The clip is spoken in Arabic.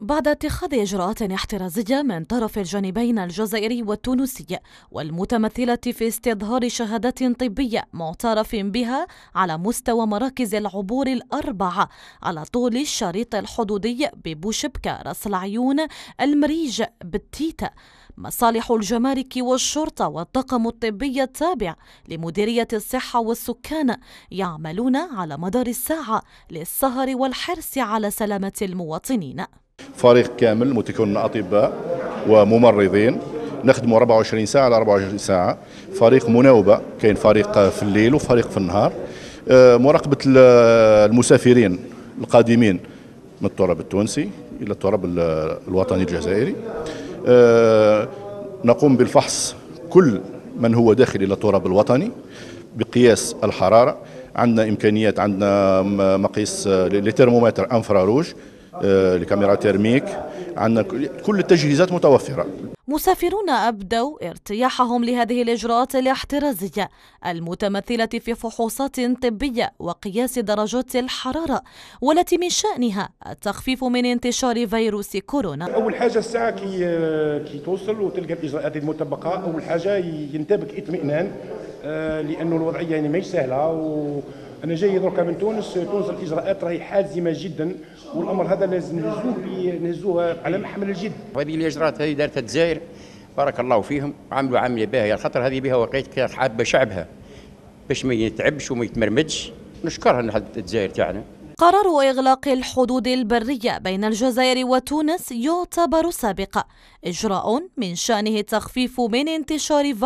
بعد اتخاذ إجراءات احترازية من طرف الجانبين الجزائري والتونسي والمتمثلة في استظهار شهادات طبية معترف بها على مستوى مراكز العبور الأربعة على طول الشريط الحدودي ببوشبكة رأس العيون المريج بالتيتا مصالح الجمارك والشرطة والطاقم الطبي التابع لمديرية الصحة والسكان يعملون على مدار الساعة للسهر والحرص على سلامة المواطنين فريق كامل متكون من اطباء وممرضين نخدموا 24 ساعه على 24 ساعه فريق مناوبه كاين فريق في الليل وفريق في النهار آه، مراقبه المسافرين القادمين من التراب التونسي الى التراب الوطني الجزائري آه، نقوم بالفحص كل من هو داخل الى التراب الوطني بقياس الحراره عندنا امكانيات عندنا مقيس آه، لترمومتر انفراروج الكاميرا آه، تيرميك عندنا كل التجهيزات متوفرة مسافرون أبدوا ارتياحهم لهذه الإجراءات الاحترازية المتمثلة في فحوصات طبية وقياس درجات الحرارة والتي من شأنها التخفيف من انتشار فيروس كورونا أول حاجة الساعة كي, توصل وتلقى الإجراءات المطبقة أول حاجة ينتابك إطمئنان آه، لانه الوضعيه يعني ماهيش سهله و انا جاي دركا من تونس تونس الاجراءات راهي حازمه جدا والامر هذا لازم نهزوه نهزوه على محمل الجد. هذه الاجراءات هذه دارتها الجزائر بارك الله فيهم عملوا عمليه باهيه خاطر هذه بها وقيت حابه شعبها باش ما يتعبش وما يتمرمدش نشكرها الجزائر تاعنا. قرار إغلاق الحدود البرية بين الجزائر وتونس يعتبر سابق إجراء من شأنه التخفيف من انتشار